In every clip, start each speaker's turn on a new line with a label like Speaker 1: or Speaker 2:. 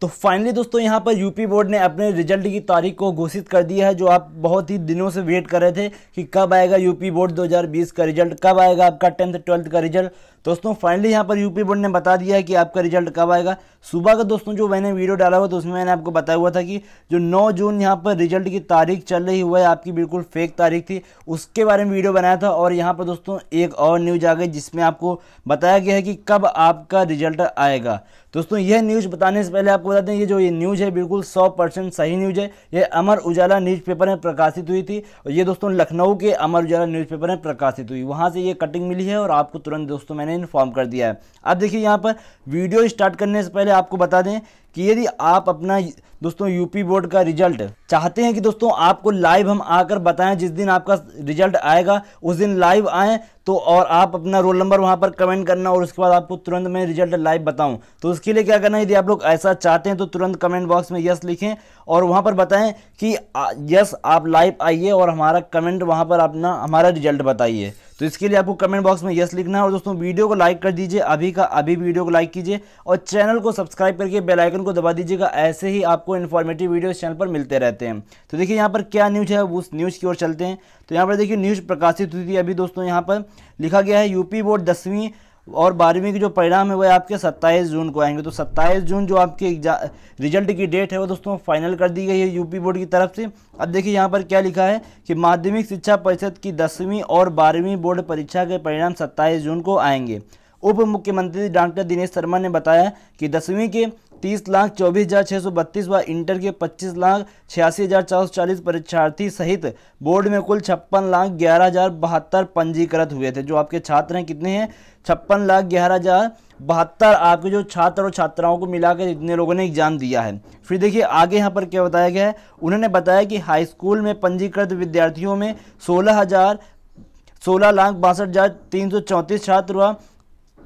Speaker 1: तो फाइनली दोस्तों यहाँ पर यूपी बोर्ड ने अपने रिजल्ट की तारीख को घोषित कर दिया है जो आप बहुत ही दिनों से वेट कर रहे थे कि कब आएगा यूपी बोर्ड 2020 का रिजल्ट कब आएगा आपका टेंथ ट्वेल्थ का रिजल्ट दोस्तों फाइनली यहाँ पर यूपी बोर्ड ने बता दिया है कि आपका रिजल्ट कब आएगा सुबह का दोस्तों जो मैंने वीडियो डाला हुआ तो उसमें मैंने आपको बताया हुआ था कि जो नौ जून यहाँ पर रिजल्ट की तारीख चल रही हुआ है आपकी बिल्कुल फेक तारीख थी उसके बारे में वीडियो बनाया था और यहाँ पर दोस्तों एक और न्यूज आ गई जिसमें आपको बताया गया है कि कब आपका रिजल्ट आएगा दोस्तों यह न्यूज़ बताने से पहले आपको आपको बता दें ये जो ये न्यूज़ है बिल्कुल सौ परसेंट सही न्यूज़ है ये अमर उजाला न्यूज़पेपर में प्रकाशित हुई थी और ये दोस्तों लखनऊ के अमर उजाला न्यूज़पेपर में प्रकाशित हुई वहाँ से ये कटिंग मिली है और आपको तुरंत दोस्तों मैंने इन्फॉर्म कर दिया है अब देखिए यहाँ पर वीडियो स्टार्ट करने से पहले आपको बता दें कि यदि आप अपना दोस्तों यूपी बोर्ड का रिजल्ट चाहते हैं कि दोस्तों आपको लाइव हम आकर बताएं जिस दिन आपका रिजल्ट आएगा उस दिन लाइव आएँ तो और आप अपना रोल नंबर वहाँ पर कमेंट करना और उसके बाद आपको तुरंत मैं रिजल्ट लाइव बताऊँ तो उसके लिए क्या करना है यदि आप लोग ऐसा चाहते हैं तो तुरंत कमेंट बॉक्स में यस लिखें और वहाँ पर बताएँ कि यस आप लाइव आइए और हमारा कमेंट वहाँ पर अपना हमारा रिजल्ट बताइए तो इसके लिए आपको कमेंट बॉक्स में यस लिखना है और दोस्तों वीडियो को लाइक कर दीजिए अभी का अभी वीडियो को लाइक कीजिए और चैनल को सब्सक्राइब करके बेलाइकन को दबा दीजिएगा ऐसे ही आपको इन्फॉर्मेटिव वीडियो इस चैनल पर मिलते रहते हैं तो देखिए यहाँ पर क्या न्यूज़ है उस न्यूज़ की ओर चलते हैं तो यहाँ पर देखिए न्यूज़ प्रकाशित हुई थी अभी दोस्तों यहाँ पर लिखा गया है यूपी बोर्ड दसवीं और बारहवीं के जो परिणाम है वह आपके 27 जून को आएंगे तो 27 जून जो आपके रिजल्ट की डेट है वो दोस्तों फाइनल कर दी गई है यूपी बोर्ड की तरफ से अब देखिए यहाँ पर क्या लिखा है कि माध्यमिक शिक्षा परिषद की दसवीं और बारहवीं बोर्ड परीक्षा के परिणाम सत्ताईस जून को आएंगे उप मुख्यमंत्री डॉक्टर दिनेश शर्मा ने बताया कि दसवीं के तीस लाख चौबीस हज़ार छः सौ बत्तीस व इंटर के पच्चीस लाख छियासी हज़ार चार सौ चालीस परीक्षार्थी सहित बोर्ड में कुल छप्पन लाख ग्यारह हज़ार बहत्तर पंजीकृत हुए थे जो आपके छात्र हैं कितने हैं छप्पन लाख ग्यारह हज़ार बहत्तर आपके जो छात्र और छात्राओं को मिलाकर इतने लोगों ने एग्जाम दिया है फिर देखिए आगे यहाँ पर क्या बताया गया है उन्होंने बताया कि हाई स्कूल में पंजीकृत विद्यार्थियों में सोलह हज़ार सोलह लाख बासठ हज़ार तीन सौ चौंतीस छात्र व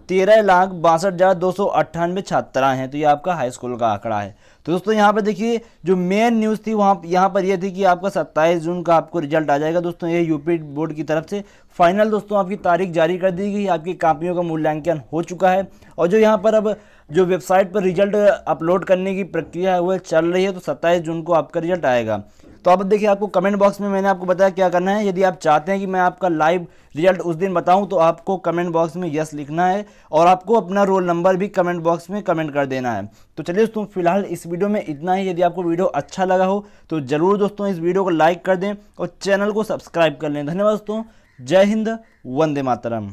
Speaker 1: तेरह लाख बासठ हज़ार दो सौ अट्ठानवे छात्रा हैं तो ये आपका हाई स्कूल का आंकड़ा है तो दोस्तों यहाँ पर देखिए जो मेन न्यूज़ थी वहाँ यहाँ पर यह थी कि आपका सत्ताईस जून का आपको रिजल्ट आ जाएगा दोस्तों ये यूपी बोर्ड की तरफ से फाइनल दोस्तों आपकी तारीख जारी कर दी गई आपकी कापियों का मूल्यांकन हो चुका है और जो यहाँ पर अब जो वेबसाइट पर रिजल्ट अपलोड करने की प्रक्रिया है वह चल रही है तो सत्ताईस जून को आपका रिजल्ट आएगा तो अब देखिए आपको कमेंट बॉक्स में मैंने आपको बताया क्या करना है यदि आप चाहते हैं कि मैं आपका लाइव रिजल्ट उस दिन बताऊं तो आपको कमेंट बॉक्स में यस लिखना है और आपको अपना रोल नंबर भी कमेंट बॉक्स में कमेंट कर देना है तो चलिए दोस्तों फिलहाल इस वीडियो में इतना ही यदि आपको वीडियो अच्छा लगा हो तो ज़रूर दोस्तों इस वीडियो को लाइक कर दें और चैनल को सब्सक्राइब कर लें धन्यवाद दोस्तों जय हिंद वंदे मातरम